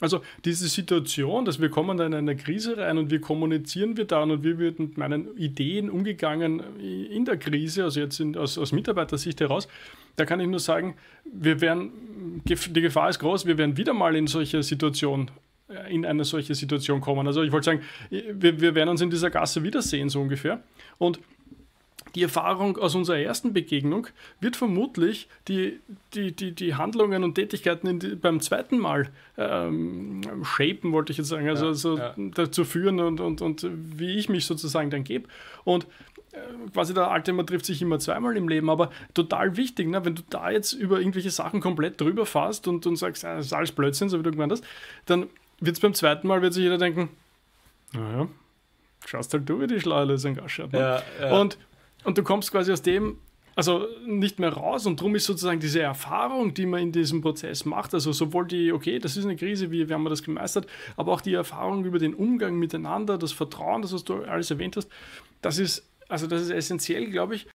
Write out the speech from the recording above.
Also diese Situation, dass wir kommen da in eine Krise rein und wie kommunizieren wir dann und wie wird mit meinen Ideen umgegangen in der Krise, also jetzt in, aus, aus Mitarbeitersicht heraus, da kann ich nur sagen, wir werden, die Gefahr ist groß, wir werden wieder mal in solche Situation äh, in eine solche Situation kommen. Also ich wollte sagen, wir, wir werden uns in dieser Gasse wiedersehen, so ungefähr. Und die Erfahrung aus unserer ersten Begegnung wird vermutlich die, die, die, die Handlungen und Tätigkeiten die, beim zweiten Mal ähm, shapen, wollte ich jetzt sagen, also, ja, also ja. dazu führen und, und, und wie ich mich sozusagen dann gebe. Und äh, quasi der alte man trifft sich immer zweimal im Leben, aber total wichtig, ne? wenn du da jetzt über irgendwelche Sachen komplett drüber fährst und, und sagst, ah, das ist alles Blödsinn, so wie du gemeint hast, dann wird es beim zweiten Mal, wird sich jeder denken, naja, schaust halt du, wie die Schleule sein Gasch Ne? Ja, ja. Und und du kommst quasi aus dem, also nicht mehr raus und darum ist sozusagen diese Erfahrung, die man in diesem Prozess macht, also sowohl die, okay, das ist eine Krise, wie, wie haben wir das gemeistert, aber auch die Erfahrung über den Umgang miteinander, das Vertrauen, das was du alles erwähnt hast, das ist, also das ist essentiell, glaube ich,